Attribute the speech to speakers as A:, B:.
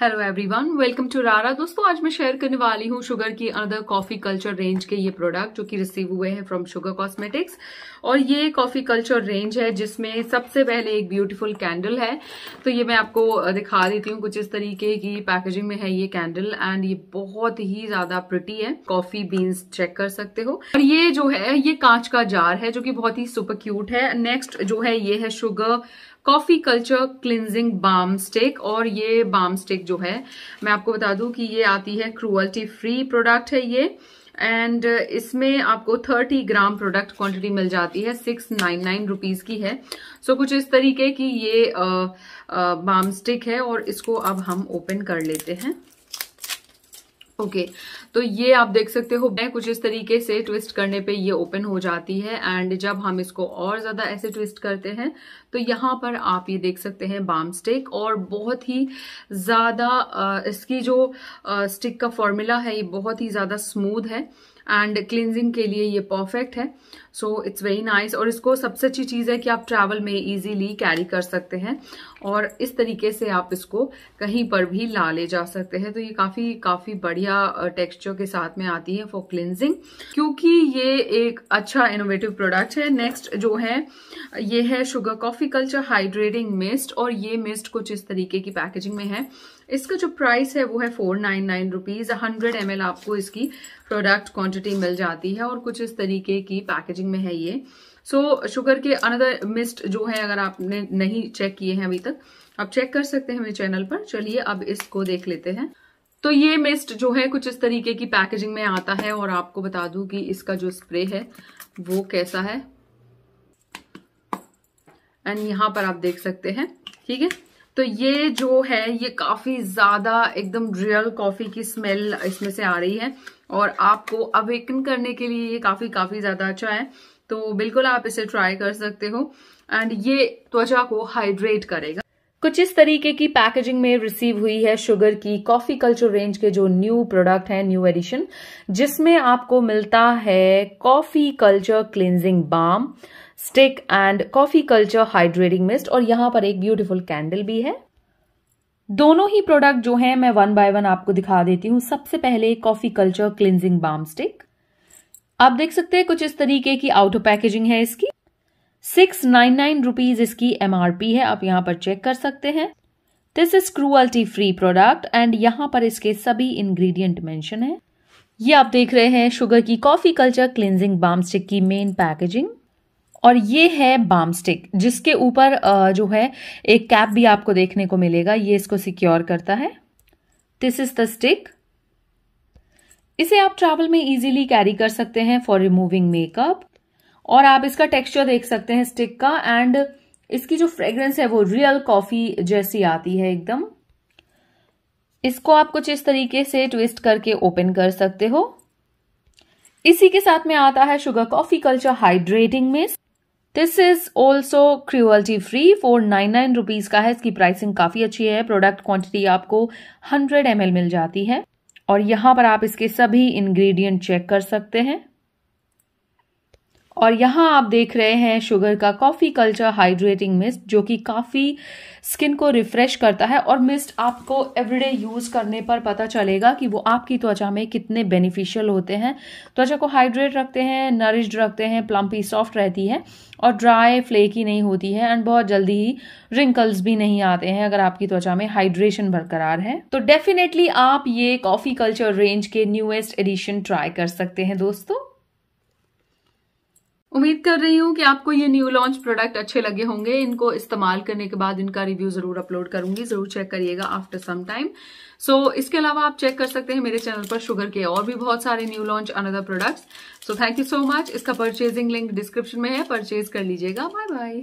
A: hello everyone welcome to रारा दोस्तों आज मैं शेयर करने वाली हूँ शुगर की अनदर कॉफी कल्चर रेंज के ये प्रोडक्ट जो कि रिसीव हुए हैं फ्रॉम शुगर कॉस्मेटिक्स और ये कॉफी कल्चर रेंज है जिसमें सबसे पहले एक ब्यूटीफुल कैंडल है तो ये मैं आपको दिखा देती हूँ कुछ इस तरीके की पैकेजिंग में है ये कैंडल एंड ये बहुत ही ज्यादा प्रिटी है कॉफी बीन्स चेक कर सकते हो और ये जो है ये कांच का जार है जो की बहुत ही सुपर क्यूट है नेक्स्ट जो है ये है Sugar coffee culture cleansing balm stick और ये बाम स्टिक जो है मैं आपको बता दूं कि ये आती है क्रूअल्टी फ्री प्रोडक्ट है ये एंड uh, इसमें आपको 30 ग्राम प्रोडक्ट क्वांटिटी मिल जाती है 699 रुपीस की है सो so, कुछ इस तरीके की ये आ, आ, बाम स्टिक है और इसको अब हम ओपन कर लेते हैं ओके okay, तो ये आप देख सकते हो मैं कुछ इस तरीके से ट्विस्ट करने पे ये ओपन हो जाती है एंड जब हम इसको और ज़्यादा ऐसे ट्विस्ट करते हैं तो यहाँ पर आप ये देख सकते हैं बाम स्टिक और बहुत ही ज़्यादा इसकी जो स्टिक का फॉर्मूला है ये बहुत ही ज़्यादा स्मूथ है एंड क्लिनजिंग के लिए ये परफेक्ट है सो इट्स वेरी नाइस और इसको सबसे अच्छी चीज़ है कि आप ट्रैवल में इजीली कैरी कर सकते हैं और इस तरीके से आप इसको कहीं पर भी ला ले जा सकते हैं तो ये काफ़ी काफ़ी बढ़िया टेक्सचर के साथ में आती है फॉर क्लिनजिंग क्योंकि ये एक अच्छा इनोवेटिव प्रोडक्ट है नेक्स्ट जो है ये है Sugar coffee culture hydrating mist और ये मिस्ट कुछ इस तरीके की पैकेजिंग में है इसका जो प्राइस है वो है four nine nine rupees hundred M L आपको इसकी प्रोडक्ट क्वांटिटी मिल जाती है और कुछ इस तरीके की पैकेजिंग में है ये सो so, शुगर के अनदर मिस्ट जो है अगर आपने नहीं चेक किए हैं अभी तक आप चेक कर सकते हैं मेरे चैनल पर चलिए अब इसको देख लेते हैं तो ये मिस्ट जो है कुछ इस तरीके की पैकेजिंग में आता है और आपको बता दूं कि इसका जो स्प्रे है वो कैसा है एंड यहां पर आप देख सकते हैं ठीक है तो ये जो है ये काफ़ी ज़्यादा एकदम रियल कॉफ़ी की स्मेल इसमें से आ रही है और आपको अवेकन करने के लिए ये काफ़ी काफ़ी ज़्यादा अच्छा है तो बिल्कुल आप इसे ट्राई कर सकते हो एंड ये त्वचा को हाइड्रेट करेगा कुछ इस तरीके की पैकेजिंग में रिसीव हुई है शुगर की कॉफी कल्चर रेंज के जो न्यू प्रोडक्ट है न्यू एडिशन जिसमें आपको मिलता है coffee culture cleansing balm stick and coffee culture hydrating mist और यहाँ पर एक ब्यूटीफुल कैंडल भी है दोनों ही प्रोडक्ट जो हैं मैं वन बाय वन आपको दिखा देती हूँ सबसे पहले coffee culture cleansing balm stick आप देख सकते हैं कुछ इस तरीके की आउटर पैकेजिंग है इसकी सिक्स नाइन नाइन रुपीज इसकी एमआरपी है आप यहां पर चेक कर सकते हैं this is cruelty free product and यहां पर इसके सभी इंग्रेडिएंट मेंशन है ये आप देख रहे हैं शुगर की coffee culture cleansing balm stick की मेन पैकेजिंग और ये है बाम स्टिक जिसके ऊपर जो है एक कैप भी आपको देखने को मिलेगा ये इसको सिक्योर करता है दिस इज द स्टिक इसे आप ट्रैवल में इजीली कैरी कर सकते हैं फॉर रिमूविंग मेकअप और आप इसका टेक्सचर देख सकते हैं स्टिक का एंड इसकी जो फ्रेग्रेंस है वो रियल कॉफी जैसी आती है एकदम इसको आप कुछ इस तरीके से ट्विस्ट करके ओपन कर सकते हो इसी के साथ में आता है Sugar coffee culture hydrating mist this is also cruelty free four nine nine rupees का है इसकी प्राइसिंग काफी अच्छी है प्रोडक्ट क्वांटिटी आपको हंड्रेड एम मिल जाती है और यहाँ पर आप इसके सभी इंग्रेडिएंट चेक कर सकते हैं और यहाँ आप देख रहे हैं शुगर का कॉफ़ी कल्चर हाइड्रेटिंग मिस्ट जो कि काफ़ी स्किन को रिफ्रेश करता है और मिस्ट आपको एवरीडे यूज़ करने पर पता चलेगा कि वो आपकी त्वचा में कितने बेनिफिशियल होते हैं त्वचा को हाइड्रेट रखते हैं नरिश्ड रखते हैं प्लम्पी सॉफ्ट रहती है और ड्राई फ्लेकी नहीं होती है एंड बहुत जल्दी ही रिंकल्स भी नहीं आते हैं अगर आपकी त्वचा में हाइड्रेशन बरकरार है तो डेफिनेटली आप ये कॉफ़ी कल्चर रेंज के न्यूएस्ट एडिशन ट्राई कर सकते हैं दोस्तों उम्मीद कर रही हूँ कि आपको ये न्यू लॉन्च प्रोडक्ट अच्छे लगे होंगे इनको इस्तेमाल करने के बाद इनका रिव्यू जरूर अपलोड करूंगी जरूर चेक करिएगा आफ्टर सम टाइम सो इसके अलावा आप चेक कर सकते हैं मेरे चैनल पर शुगर के और भी बहुत सारे new launch another products so thank you so much इसका परचेजिंग लिंक डिस्क्रिप्शन में है परचेज कर लीजिएगा बाय बाय